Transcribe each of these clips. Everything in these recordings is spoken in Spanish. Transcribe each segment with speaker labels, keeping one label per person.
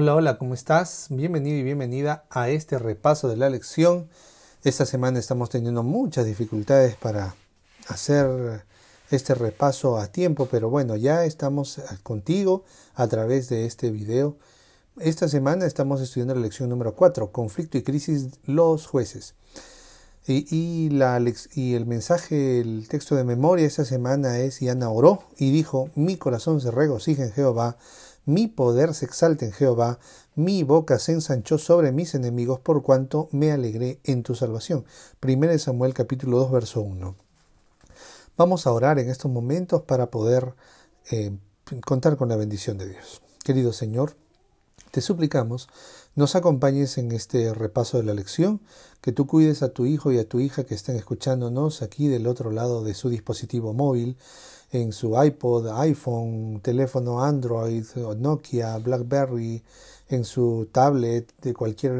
Speaker 1: Hola, hola, ¿cómo estás? Bienvenido y bienvenida a este repaso de la lección. Esta semana estamos teniendo muchas dificultades para hacer este repaso a tiempo, pero bueno, ya estamos contigo a través de este video. Esta semana estamos estudiando la lección número 4, conflicto y crisis, los jueces. Y, y, el mensaje, el texto de memoria esta semana es, Yana oró y dijo, mi corazón se regocija en Jehová, mi poder se exalta en Jehová, mi boca se ensanchó sobre mis enemigos por cuanto me alegré en tu salvación. 1 Samuel capítulo 2 verso 1. Vamos a orar en estos momentos para poder eh, contar con la bendición de Dios. Querido Señor, te suplicamos, nos acompañes en este repaso de la lección, que tú cuides a tu hijo y a tu hija que estén escuchándonos aquí del otro lado de su dispositivo móvil, en su iPod, iPhone, teléfono Android, Nokia, BlackBerry, en su tablet de cualquier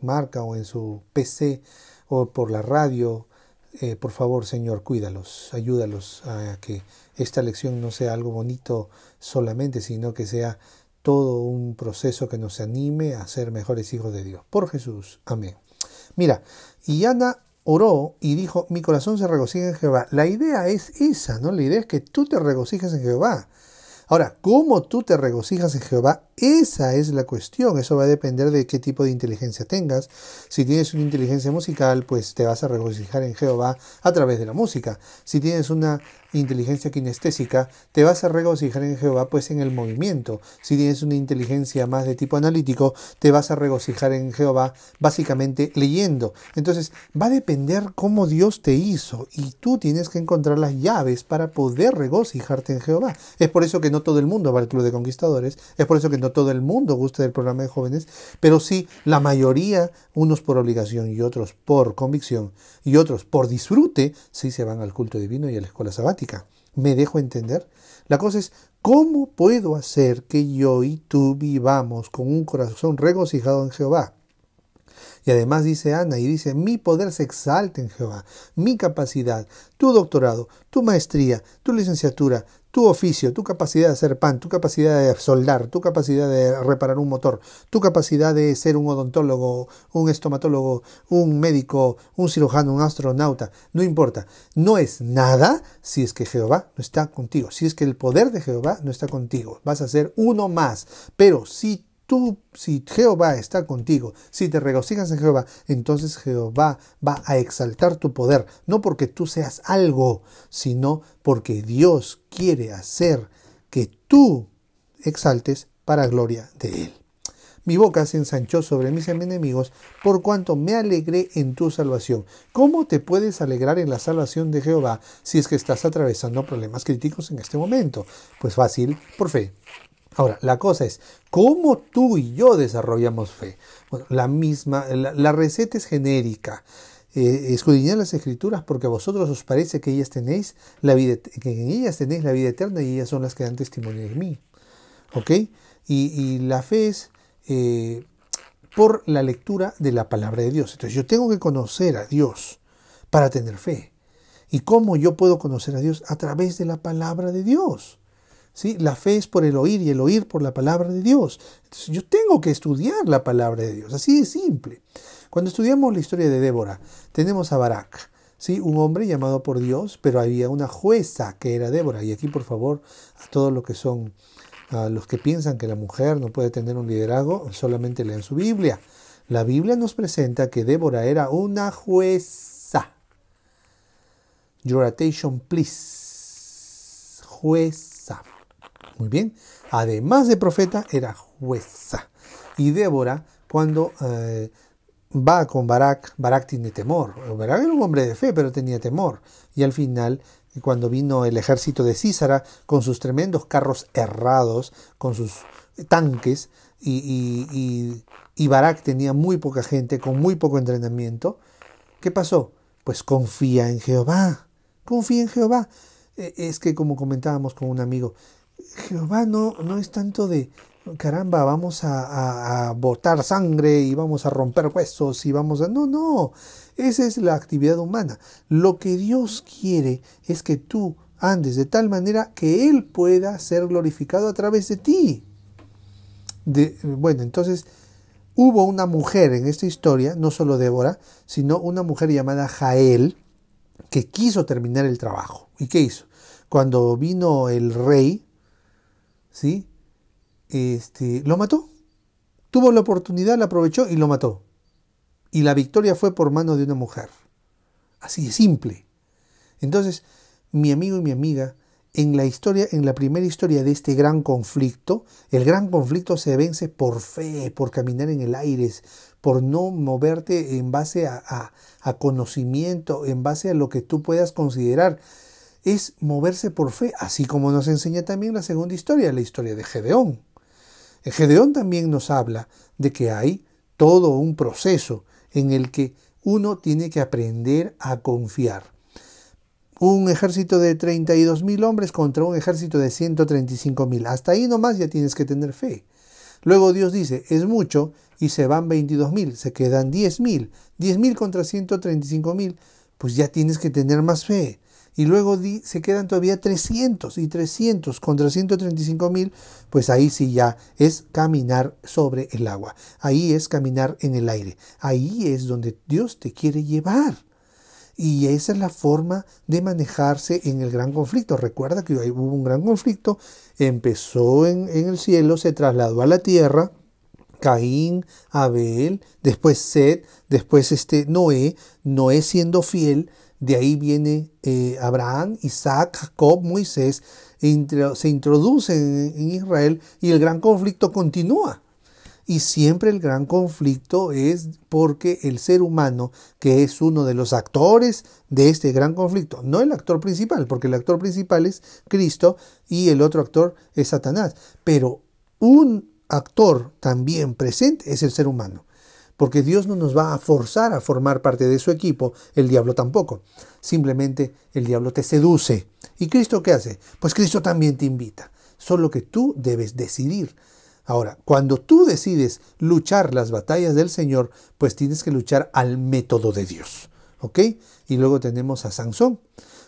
Speaker 1: marca o en su PC o por la radio. Eh, por favor, Señor, cuídalos, ayúdalos a que esta lección no sea algo bonito solamente, sino que sea todo un proceso que nos anime a ser mejores hijos de Dios. Por Jesús, amén. Mira, y Ana oró y dijo, mi corazón se regocija en Jehová. La idea es esa, ¿no? La idea es que tú te regocijes en Jehová. Ahora, ¿cómo tú te regocijas en Jehová? Esa es la cuestión. Eso va a depender de qué tipo de inteligencia tengas. Si tienes una inteligencia musical, pues te vas a regocijar en Jehová a través de la música. Si tienes una inteligencia kinestésica, te vas a regocijar en Jehová pues en el movimiento. Si tienes una inteligencia más de tipo analítico, te vas a regocijar en Jehová básicamente leyendo. Entonces, va a depender cómo Dios te hizo y tú tienes que encontrar las llaves para poder regocijarte en Jehová. Es por eso que no todo el mundo va al Club de Conquistadores, es por eso que no todo el mundo gusta del programa de jóvenes, pero sí la mayoría, unos por obligación y otros por convicción y otros por disfrute, sí se van al culto divino y a la escuela sabática. ¿Me dejo entender? La cosa es, ¿cómo puedo hacer que yo y tú vivamos con un corazón regocijado en Jehová? Y además dice Ana y dice, mi poder se exalta en Jehová, mi capacidad, tu doctorado, tu maestría, tu licenciatura, tu oficio, tu capacidad de hacer pan, tu capacidad de soldar, tu capacidad de reparar un motor, tu capacidad de ser un odontólogo, un estomatólogo, un médico, un cirujano, un astronauta, no importa. No es nada si es que Jehová no está contigo, si es que el poder de Jehová no está contigo. Vas a ser uno más, pero si tú, si Jehová está contigo, si te regocijas en Jehová, entonces Jehová va a exaltar tu poder, no porque tú seas algo, sino porque Dios quiere hacer que tú exaltes para gloria de Él. Mi boca se ensanchó sobre mis enemigos, por cuanto me alegré en tu salvación. ¿Cómo te puedes alegrar en la salvación de Jehová si es que estás atravesando problemas críticos en este momento? Pues fácil, por fe. Ahora, la cosa es, ¿cómo tú y yo desarrollamos fe? Bueno, la misma, la, receta es genérica. Eh, las escrituras porque a vosotros os parece que, ellas tenéis la vida, que en ellas tenéis la vida eterna y ellas son las que dan testimonio de mí. ¿Ok? Y, la fe es eh, por la lectura de la palabra de Dios. Entonces yo tengo que conocer a Dios para tener fe. ¿Y cómo yo puedo conocer a Dios? A través de la palabra de Dios. La fe es por el oír y el oír por la palabra de Dios. Entonces, yo tengo que estudiar la palabra de Dios, así de simple. Cuando estudiamos la historia de Débora, tenemos a Barak, ¿sí? un hombre llamado por Dios, pero había una jueza que era Débora. Y aquí, por favor, a todos los que son, a los que piensan que la mujer no puede tener un liderazgo, solamente lean su Biblia. La Biblia nos presenta que Débora era una jueza. Your attention, please. Jueza. Muy bien. Además de profeta, era jueza. Y Débora, cuando eh, va con Barak, Barak tiene temor. Barak era un hombre de fe, pero tenía temor. Y al final, cuando vino el ejército de Císara, con sus tremendos carros errados, con sus tanques, y, y Barak tenía muy poca gente, con muy poco entrenamiento, ¿qué pasó? Pues confía en Jehová, confía en Jehová. E, es que como comentábamos con un amigo, Jehová no, no es tanto de, caramba, vamos a, botar sangre y vamos a romper huesos y vamos a... No, no, esa es la actividad humana. Lo que Dios quiere es que tú andes de tal manera que Él pueda ser glorificado a través de ti. De, bueno, entonces hubo una mujer en esta historia, no solo Débora, sino una mujer llamada Jael, que quiso terminar el trabajo. ¿Y qué hizo? Cuando vino el rey, ¿sí? Este, lo mató. Tuvo la oportunidad, la aprovechó y lo mató. Y la victoria fue por mano de una mujer. Así de simple. Entonces, mi amigo y mi amiga, en la historia, en la primera historia de este gran conflicto, el gran conflicto se vence por fe, por caminar en el aire, por no moverte en base a, a conocimiento, en base a lo que tú puedas considerar es moverse por fe, así como nos enseña también la segunda historia, la historia de Gedeón. Gedeón también nos habla de que hay todo un proceso en el que uno tiene que aprender a confiar. Un ejército de 32.000 hombres contra un ejército de 135.000. Hasta ahí nomás ya tienes que tener fe. Luego Dios dice, es mucho, y se van 22.000, se quedan 10.000. 10.000 contra 135.000, pues ya tienes que tener más fe y luego se quedan todavía 300 y 300 contra 135 mil, pues ahí sí ya es caminar sobre el agua, ahí es caminar en el aire, ahí es donde Dios te quiere llevar. Y esa es la forma de manejarse en el gran conflicto. Recuerda que hubo un gran conflicto, empezó en, el cielo, se trasladó a la tierra, Caín, Abel, después Seth después este Noé, Noé siendo fiel, de ahí viene eh, Abraham, Isaac, Jacob, Moisés, e se introducen en Israel y el gran conflicto continúa. Y siempre el gran conflicto es porque el ser humano, que es uno de los actores de este gran conflicto, no el actor principal, porque el actor principal es Cristo y el otro actor es Satanás, pero un actor también presente es el ser humano porque Dios no nos va a forzar a formar parte de su equipo, el diablo tampoco. Simplemente el diablo te seduce. ¿Y Cristo qué hace? Pues Cristo también te invita, solo que tú debes decidir. Ahora, cuando tú decides luchar las batallas del Señor, pues tienes que luchar al método de Dios. ¿Ok? Y luego tenemos a Sansón.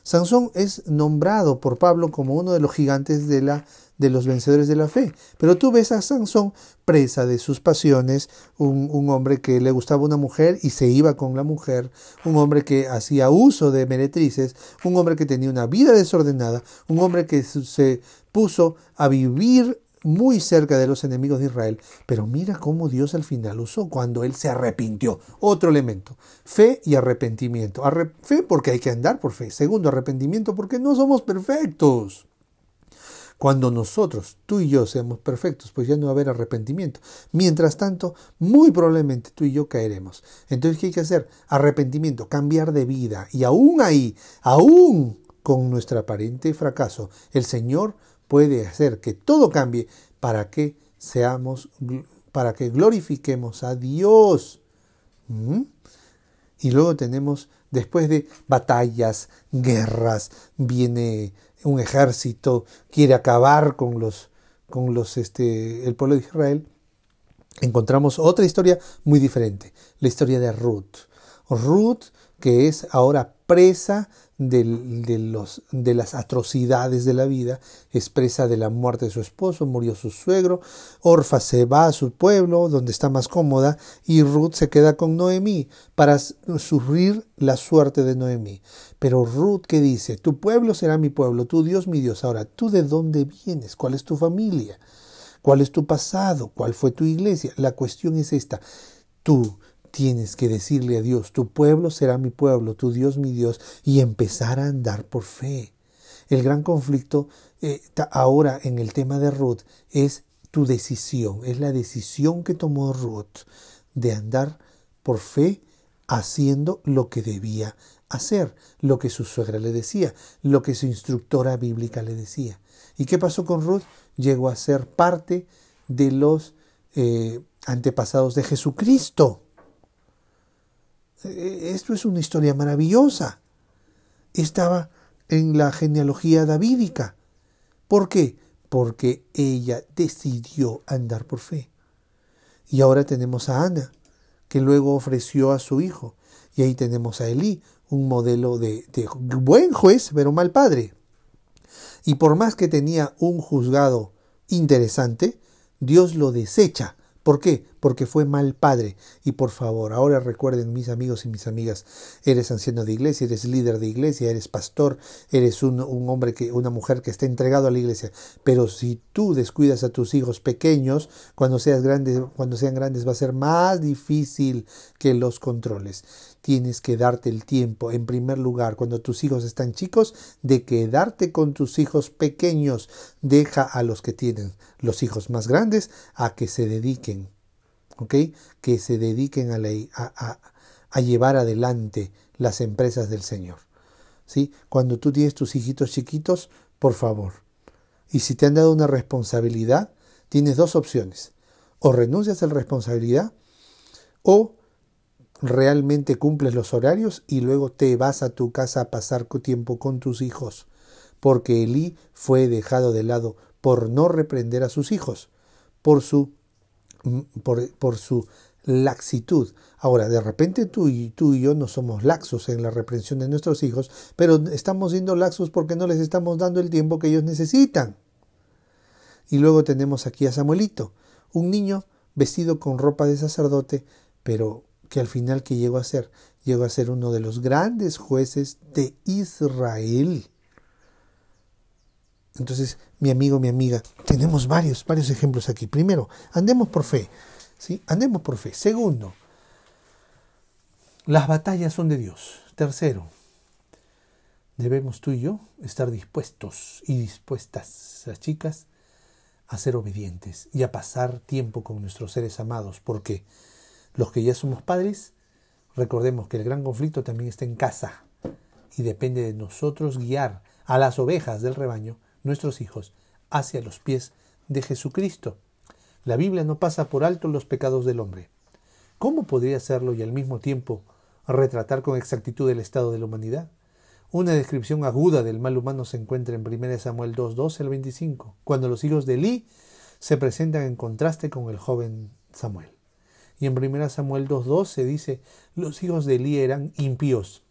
Speaker 1: Sansón es nombrado por Pablo como uno de los gigantes de la de los vencedores de la fe. Pero tú ves a Sansón presa de sus pasiones, un, hombre que le gustaba una mujer y se iba con la mujer, un hombre que hacía uso de meretrices, un hombre que tenía una vida desordenada, un hombre que se puso a vivir muy cerca de los enemigos de Israel. Pero mira cómo Dios al final usó cuando él se arrepintió. Otro elemento, fe y arrepentimiento. fe porque hay que andar por fe. Segundo, arrepentimiento porque no somos perfectos. Cuando nosotros, tú y yo, seamos perfectos, pues ya no va a haber arrepentimiento. Mientras tanto, muy probablemente tú y yo caeremos. Entonces, ¿qué hay que hacer? Arrepentimiento, cambiar de vida. Y aún ahí, aún con nuestro aparente fracaso, el Señor puede hacer que todo cambie para que seamos, para que glorifiquemos a Dios. ¿Mm? Y luego tenemos, después de batallas, guerras, viene un ejército, quiere acabar con los, con los, este, el pueblo de Israel, encontramos otra historia muy diferente, la historia de Ruth. Ruth, que es ahora presa de, los, de las atrocidades de la vida, expresa de la muerte de su esposo, murió su suegro, Orfa se va a su pueblo, donde está más cómoda, y Ruth se queda con Noemí para sufrir la suerte de Noemí. Pero Ruth que dice, tu pueblo será mi pueblo, tu Dios mi Dios. Ahora, ¿tú de dónde vienes? ¿Cuál es tu familia? ¿Cuál es tu pasado? ¿Cuál fue tu iglesia? La cuestión es esta. Tú Tienes que decirle a Dios, tu pueblo será mi pueblo, tu Dios mi Dios, y empezar a andar por fe. El gran conflicto eh, ahora en el tema de Ruth es tu decisión, es la decisión que tomó Ruth de andar por fe haciendo lo que debía hacer, lo que su suegra le decía, lo que su instructora bíblica le decía. ¿Y qué pasó con Ruth? Llegó a ser parte de los eh, antepasados de Jesucristo. Eh, esto es una historia maravillosa. Estaba en la genealogía davídica. ¿Por qué? Porque ella decidió andar por fe. Y ahora tenemos a Ana, que luego ofreció a su hijo. Y ahí tenemos a Elí, un modelo de, de buen juez, pero mal padre. Y por más que tenía un juzgado interesante, Dios lo desecha ¿Por qué? Porque fue mal padre. Y por favor, ahora recuerden mis amigos y mis amigas, eres anciano de iglesia, eres líder de iglesia, eres pastor, eres un, hombre, que, una mujer que está entregado a la iglesia. Pero si tú descuidas a tus hijos pequeños, cuando, seas cuando sean grandes va a ser más difícil que los controles. Tienes que darte el tiempo, en primer lugar, cuando tus hijos están chicos, de quedarte con tus hijos pequeños. Deja a los que tienen los hijos más grandes a que se dediquen, ¿ok? Que se dediquen a, llevar adelante las empresas del Señor. ¿Sí? Cuando tú tienes tus hijitos chiquitos, por favor. Y si te han dado una responsabilidad, tienes dos opciones. O renuncias a la responsabilidad o realmente cumples los horarios y luego te vas a tu casa a pasar tiempo con tus hijos, porque Elí fue dejado de lado por no reprender a sus hijos, por su, mm, por, su laxitud. Ahora, de repente tú y, tú y yo no somos laxos en la reprensión de nuestros hijos, pero estamos siendo laxos porque no les estamos dando el tiempo que ellos necesitan. Y luego tenemos aquí a Samuelito, un niño vestido con ropa de sacerdote, pero que al final que llegó a ser, llegó a ser uno de los grandes jueces de Israel. Entonces, mi amigo, mi amiga, tenemos varios, varios ejemplos aquí. Primero, andemos por fe. ¿sí? Andemos por fe. Segundo, las batallas son de Dios. Tercero, debemos tú y yo estar dispuestos y dispuestas, las chicas, a ser obedientes y a pasar tiempo con nuestros seres amados, porque los que ya somos padres, recordemos que el gran conflicto también está en casa y depende de nosotros guiar a las ovejas del rebaño, nuestros hijos, hacia los pies de Jesucristo. La Biblia no pasa por alto los pecados del hombre. ¿Cómo podría hacerlo y al mismo tiempo retratar con exactitud el estado de la humanidad? Una descripción aguda del mal humano se encuentra en 1 Samuel 2, 12 al 25, cuando los hijos de Eli se presentan en contraste con el joven Samuel. Y en 1 Samuel 2.12 dice, los hijos de Elí eran impíos,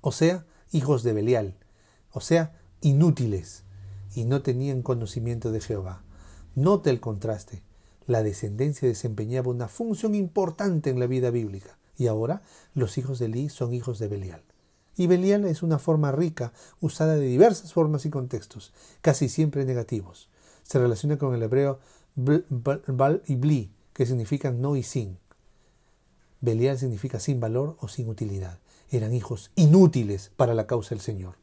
Speaker 1: o sea, hijos de Belial, o sea, inútiles, y no tenían conocimiento de Jehová. Note el contraste. La descendencia desempeñaba una función importante en la vida bíblica, y ahora los hijos de Elí son hijos de Belial. Y Belial es una forma rica, usada de diversas formas y contextos, casi siempre negativos. Se relaciona con el hebreo bal y bli, que significan no y sin. Belial significa sin valor o sin utilidad. Eran hijos inútiles para la causa del Señor.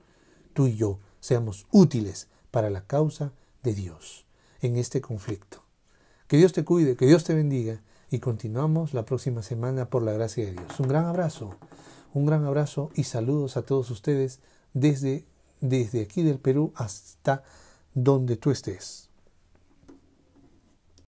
Speaker 1: Tú y yo seamos útiles para la causa de Dios en este conflicto. Que Dios te cuide, que Dios te bendiga y continuamos la próxima semana por la gracia de Dios. Un gran abrazo, un gran abrazo y saludos a todos ustedes desde, desde aquí del Perú hasta donde tú estés.